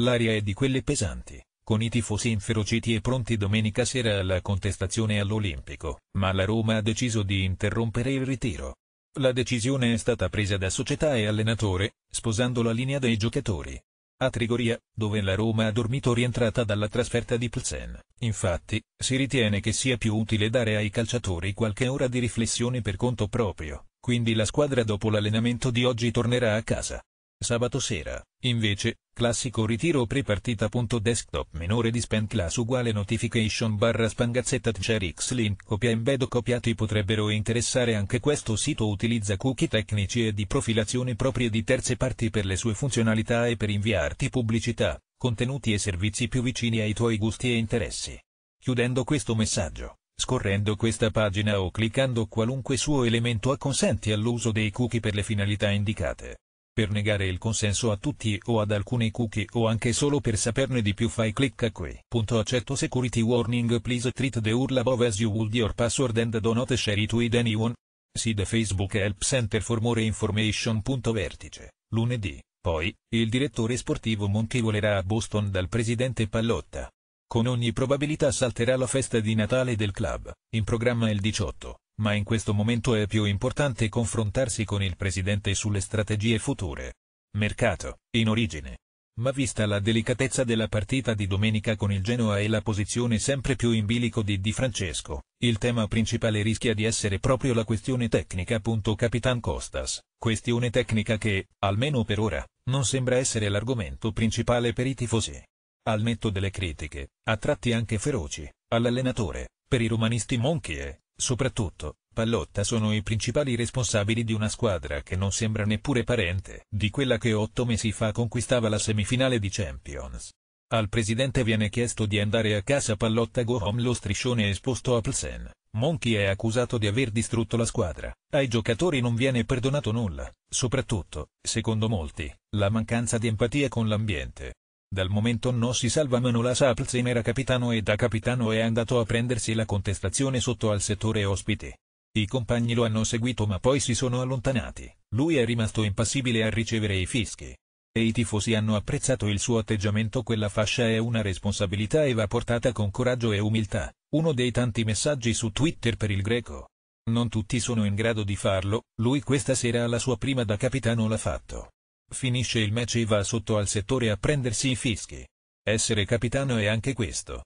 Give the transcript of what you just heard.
L'aria è di quelle pesanti, con i tifosi inferociti e pronti domenica sera alla contestazione all'Olimpico, ma la Roma ha deciso di interrompere il ritiro. La decisione è stata presa da società e allenatore, sposando la linea dei giocatori. A Trigoria, dove la Roma ha dormito rientrata dalla trasferta di Plzen, infatti, si ritiene che sia più utile dare ai calciatori qualche ora di riflessione per conto proprio, quindi la squadra dopo l'allenamento di oggi tornerà a casa. Sabato sera, invece, Classico ritiro pre-partita.desktop minore di span class uguale notification barra spangazzetta xrx link copia embed copiati potrebbero interessare anche questo sito utilizza cookie tecnici e di profilazione proprie di terze parti per le sue funzionalità e per inviarti pubblicità, contenuti e servizi più vicini ai tuoi gusti e interessi. Chiudendo questo messaggio, scorrendo questa pagina o cliccando qualunque suo elemento acconsenti all'uso dei cookie per le finalità indicate. Per negare il consenso a tutti o ad alcuni cookie o anche solo per saperne di più fai clicca qui. Punto accetto security warning please treat the url above as you would your password and do not share it with anyone. See the Facebook Help Center for more information. Vertice, lunedì. Poi, il direttore sportivo Monkey volerà a Boston dal presidente Pallotta. Con ogni probabilità salterà la festa di Natale del club, in programma il 18 ma in questo momento è più importante confrontarsi con il presidente sulle strategie future. Mercato, in origine. Ma vista la delicatezza della partita di domenica con il Genoa e la posizione sempre più in bilico di Di Francesco, il tema principale rischia di essere proprio la questione tecnica. Capitan Costas, questione tecnica che, almeno per ora, non sembra essere l'argomento principale per i tifosi. Al netto delle critiche, a tratti anche feroci, all'allenatore, per i romanisti Monchi è, Soprattutto, Pallotta sono i principali responsabili di una squadra che non sembra neppure parente di quella che otto mesi fa conquistava la semifinale di Champions. Al presidente viene chiesto di andare a casa Pallotta go home lo striscione esposto a Plsen. Monchi è accusato di aver distrutto la squadra, ai giocatori non viene perdonato nulla, soprattutto, secondo molti, la mancanza di empatia con l'ambiente. Dal momento non si salva Manola Sapelsen era capitano e da capitano è andato a prendersi la contestazione sotto al settore ospite. I compagni lo hanno seguito ma poi si sono allontanati, lui è rimasto impassibile a ricevere i fischi. E i tifosi hanno apprezzato il suo atteggiamento quella fascia è una responsabilità e va portata con coraggio e umiltà, uno dei tanti messaggi su Twitter per il greco. Non tutti sono in grado di farlo, lui questa sera alla sua prima da capitano l'ha fatto. Finisce il match e va sotto al settore a prendersi i fischi. Essere capitano è anche questo.